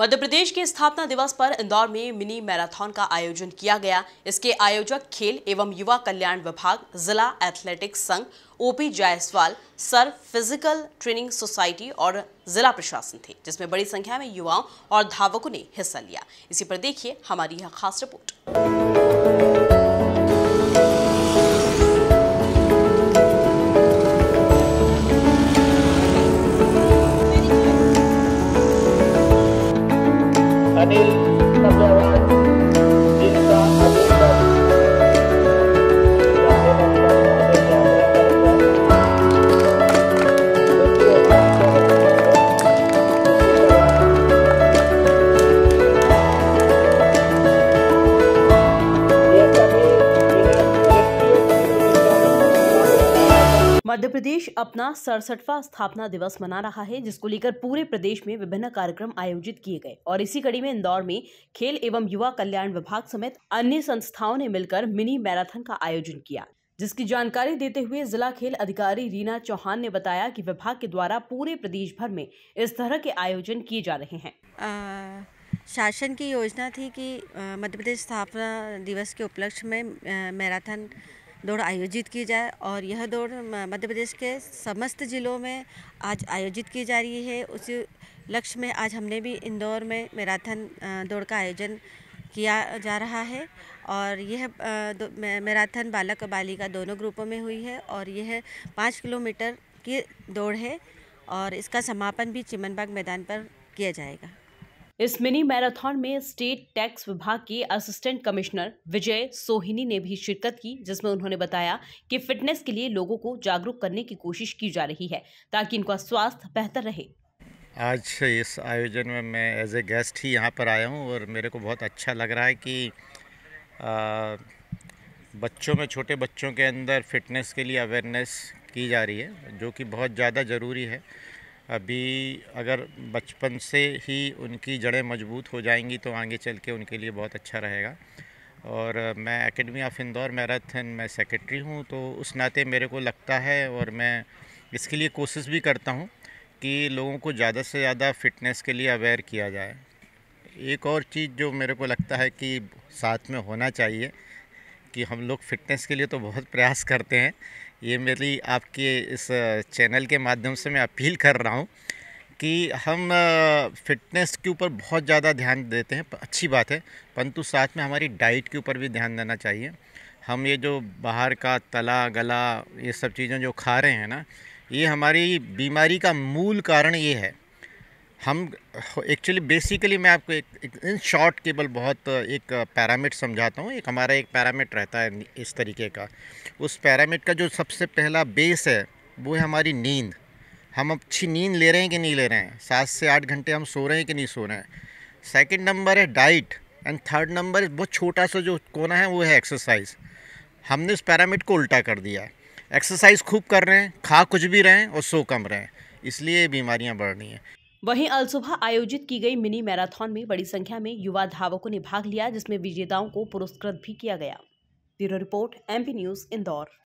मध्य प्रदेश के स्थापना दिवस पर इंदौर में मिनी मैराथन का आयोजन किया गया इसके आयोजक खेल एवं युवा कल्याण विभाग जिला एथलेटिक्स संघ OP Jaiswal sir physical training society और जिला प्रशासन थे जिसमें बड़ी संख्या में युवाओं और धावकों ने हिस्सा लिया इसी पर देखिए हमारी यह खास रिपोर्ट Anil मध्य प्रदेश अपना सड़सठवा स्थापना दिवस मना रहा है जिसको लेकर पूरे प्रदेश में विभिन्न कार्यक्रम आयोजित किए गए और इसी कड़ी में इंदौर में खेल एवं युवा कल्याण विभाग समेत अन्य संस्थाओं ने मिलकर मिनी मैराथन का आयोजन किया जिसकी जानकारी देते हुए जिला खेल अधिकारी रीना चौहान ने बताया कि विभाग के द्वारा पूरे प्रदेश भर में इस तरह के आयोजन किए जा रहे हैं शासन की योजना थी कि मध्य प्रदेश स्थापना दिवस के उपलक्ष्य में मैराथन दौड़ आयोजित की जाए और यह दौड़ मध्य प्रदेश के समस्त ज़िलों में आज आयोजित की जा रही है उसी लक्ष्य में आज हमने भी इंदौर में मैराथन दौड़ का आयोजन किया जा रहा है और यह मैराथन बालक और बालिका दोनों ग्रुपों में हुई है और यह पाँच किलोमीटर की दौड़ है और इसका समापन भी चिमनबाग मैदान पर किया जाएगा इस मिनी मैराथन में स्टेट टैक्स विभाग के असिस्टेंट कमिश्नर विजय सोहिनी ने भी शिरकत की जिसमें उन्होंने बताया कि फिटनेस के लिए लोगों को जागरूक करने की कोशिश की जा रही है ताकि इनका स्वास्थ्य बेहतर रहे आज इस आयोजन में मैं एज ए गेस्ट ही यहाँ पर आया हूँ और मेरे को बहुत अच्छा लग रहा है कि आ, बच्चों में छोटे बच्चों के अंदर फिटनेस के लिए अवेयरनेस की जा रही है जो कि बहुत ज़्यादा ज़रूरी है अभी अगर बचपन से ही उनकी जड़ें मजबूत हो जाएंगी तो आगे चल के उनके लिए बहुत अच्छा रहेगा और मैं एकेडमी ऑफ इंदौर मैराथन में सेक्रेटरी हूँ तो उस नाते मेरे को लगता है और मैं इसके लिए कोशिश भी करता हूँ कि लोगों को ज़्यादा से ज़्यादा फिटनेस के लिए अवेयर किया जाए एक और चीज़ जो मेरे को लगता है कि साथ में होना चाहिए कि हम लोग फिटनेस के लिए तो बहुत प्रयास करते हैं ये मेरी आपके इस चैनल के माध्यम से मैं अपील कर रहा हूँ कि हम फिटनेस के ऊपर बहुत ज़्यादा ध्यान देते हैं अच्छी बात है परंतु साथ में हमारी डाइट के ऊपर भी ध्यान देना चाहिए हम ये जो बाहर का तला गला ये सब चीज़ें जो खा रहे हैं ना ये हमारी बीमारी का मूल कारण ये है हम एक्चुअली बेसिकली मैं आपको एक, एक इन शॉर्ट केवल बहुत एक पैरामीटर समझाता हूँ एक हमारा एक पैरामीटर रहता है इस तरीके का उस पैरामीटर का जो सबसे पहला बेस है वो है हमारी नींद हम अच्छी नींद ले रहे हैं कि नहीं ले रहे हैं सात से आठ घंटे हम सो रहे हैं कि नहीं सो रहे हैं सेकेंड नंबर है डाइट एंड थर्ड नंबर बहुत छोटा सा जो कोना है वो है एक्सरसाइज हमने इस पैरामीटर को उल्टा कर दिया एक्सरसाइज खूब कर रहे हैं खा कुछ भी रहे हैं और सो कम रहे हैं इसलिए बीमारियां बढ़ रही हैं वहीं अलसुबह आयोजित की गई मिनी मैराथन में बड़ी संख्या में युवा धावकों ने भाग लिया जिसमें विजेताओं को पुरस्कृत भी किया गया bureau report MP news Indore